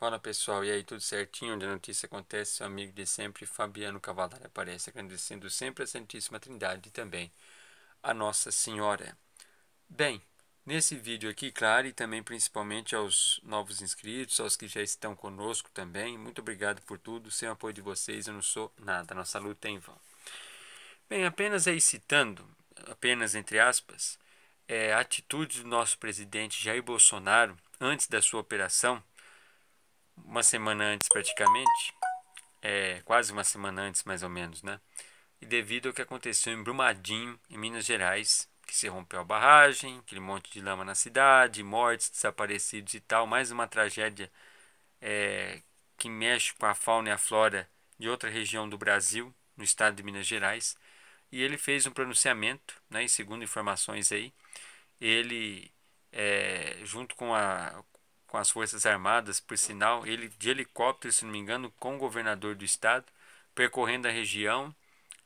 Fala pessoal, e aí tudo certinho? Onde a notícia acontece, seu amigo de sempre, Fabiano Cavalari aparece, agradecendo sempre a Santíssima Trindade e também a Nossa Senhora. Bem, nesse vídeo aqui, claro, e também principalmente aos novos inscritos, aos que já estão conosco também, muito obrigado por tudo, sem o apoio de vocês eu não sou nada, nossa luta é em vão. Bem, apenas aí citando, apenas entre aspas, é, a atitude do nosso presidente Jair Bolsonaro antes da sua operação, uma semana antes praticamente, é, quase uma semana antes mais ou menos, né? E devido ao que aconteceu em Brumadinho, em Minas Gerais, que se rompeu a barragem, aquele monte de lama na cidade, mortes, desaparecidos e tal, mais uma tragédia é, que mexe com a fauna e a flora de outra região do Brasil, no estado de Minas Gerais. E ele fez um pronunciamento, né, e segundo informações aí, ele, é, junto com a, com as Forças Armadas, por sinal, ele de helicóptero, se não me engano, com o governador do estado, percorrendo a região,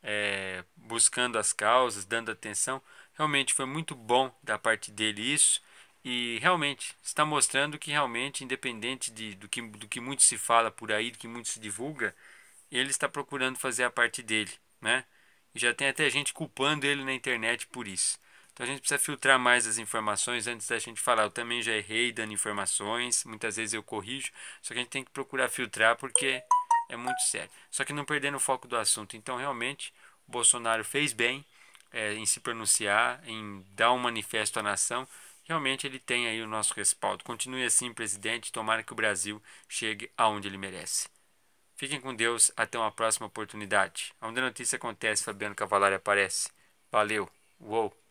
é, buscando as causas, dando atenção. Realmente foi muito bom da parte dele isso. E realmente está mostrando que realmente, independente de, do, que, do que muito se fala por aí, do que muito se divulga, ele está procurando fazer a parte dele, né? E já tem até gente culpando ele na internet por isso. Então a gente precisa filtrar mais as informações antes da gente falar. Eu também já errei dando informações, muitas vezes eu corrijo, só que a gente tem que procurar filtrar porque é muito sério. Só que não perdendo o foco do assunto. Então realmente o Bolsonaro fez bem é, em se pronunciar, em dar um manifesto à nação. Realmente ele tem aí o nosso respaldo. Continue assim, presidente. Tomara que o Brasil chegue aonde ele merece. Fiquem com Deus. Até uma próxima oportunidade. Onde a notícia acontece, Fabiano Cavalari aparece. Valeu. Uou.